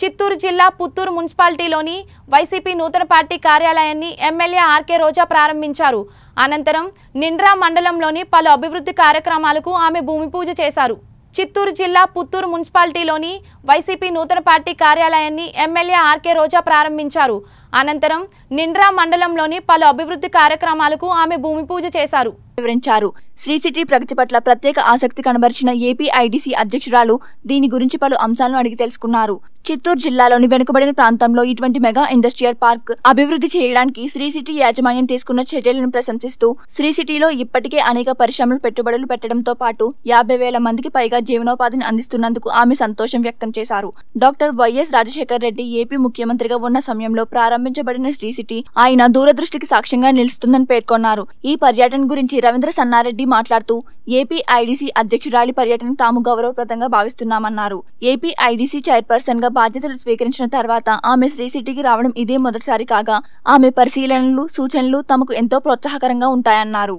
చిత్తూరు జిల్లా పుత్తూరు మున్సిపాలిటీలోని వైసీపీ నూతన పార్టీ కార్యాలయాన్ని ఎమ్మెల్యే ఆర్కే రోజా ప్రారంభించారు అనంతరం నిండ్రా మండలంలోని పలు అభివృద్ధి కార్యక్రమాలకు ఆమె భూమి పూజ చేశారు చిత్తూరు జిల్లా పుత్తూరు మున్సిపాలిటీలోని వైసీపీ నూతన పార్టీ కార్యాలయాన్ని ఎమ్మెల్యే ఆర్కే రోజా ప్రారంభించారు అనంతరం నిండ్రా మండలంలోని పలు అభివృద్ధి కార్యక్రమాలకు ఆమె భూమి పూజ చేశారు వివరించారు శ్రీ సిటీ ప్రగతి పట్ల ప్రత్యేక ఆసక్తి కనబరిచిన ఏపీ అధ్యక్షురాలు దీని గురించి పలు అంశాలను అడిగి తెలుసుకున్నారు చిత్తూరు జిల్లాలోని వెనుకబడిన ప్రాంతంలో ఇటువంటి మెగా ఇండస్ట్రియల్ పార్క్ అభివృద్ధి చేయడానికి శ్రీ సిటీ యాజమాన్యం తీసుకున్న చర్యలను ప్రశంసిస్తూ శ్రీ సిటీలో ఇప్పటికే అనేక పరిశ్రమలు పెట్టుబడులు పెట్టడంతో పాటు యాభై వేల మందికి పైగా జీవనోపాధిని అందిస్తున్నందుకు ఆమె సంతోషం వ్యక్తం చేశారు doctor YS Rajasekhar Reddy AP ముఖ్యమంత్రిగా ఉన్న సమయంలో ప్రారంభ ప్రారంభించబడిన శ్రీ సిటీ ఆయన దూరదృష్టికి సాక్ష్యంగా నిలుస్తుందని పేర్కొన్నారు ఈ పర్యటన గురించి రవీంద్ర సన్నారెడ్డి మాట్లాడుతూ ఏపీ ఐడిసి అధ్యక్షురాలి పర్యటన తాము గౌరవప్రదంగా భావిస్తున్నామన్నారు ఏపీ ఐడిసి చైర్పర్సన్ గా బాధ్యతలు స్వీకరించిన తర్వాత ఆమె శ్రీ సిటీకి రావడం ఇదే మొదటిసారి కాగా ఆమె పరిశీలనలు సూచనలు తమకు ఎంతో ప్రోత్సాహకరంగా ఉంటాయన్నారు